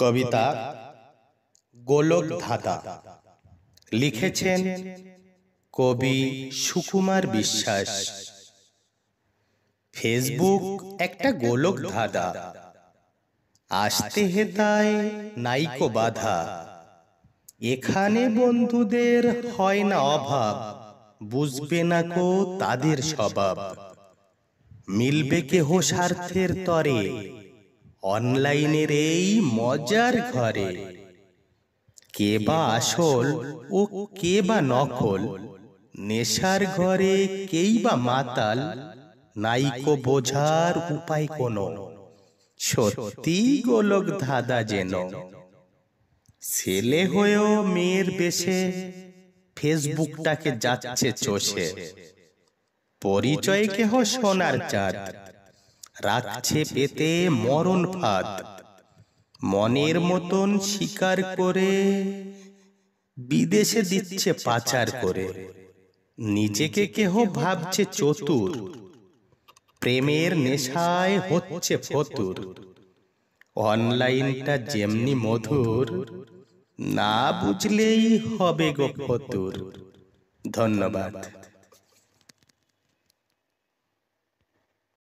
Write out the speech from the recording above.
কবিতা গোলক ধাতা লিখেছেন কবি সুকুমার বিশ্বাস ফেসবুক একটা গোলক ধাঁধা আসতে হেতায় নাইকো বাধা এখানে বন্ধুদের হয় না অভাব বুঝবে না কো তাদের স্বভাব মিলবে কেহ স্বার্থের তরে অনলাইনের এই মজার ঘরে কে বা আসল ও কে বা নকল নেশার ঘরে কেই বা মাতাল নাইকো বোঝার উপায় কোনো সত্যি গোলক ধাঁধা যেন ছেলে হয়েও মেয়ের বেশে ফেসবুকটাকে যাচ্ছে চষে পরিচয় কেহ সোনার চাঁদ রাখছে পেতে মরণ ফাঁদ মনের মতন শিকার করে বিদেশে দিচ্ছে পাচার করে নিজেকে কেহ ভাবছে চতুর প্রেমের নেশায় হচ্ছে ফতুর অনলাইনটা যেমনি মধুর না বুঝলেই হবে গো ফতুর ধন্যবাদ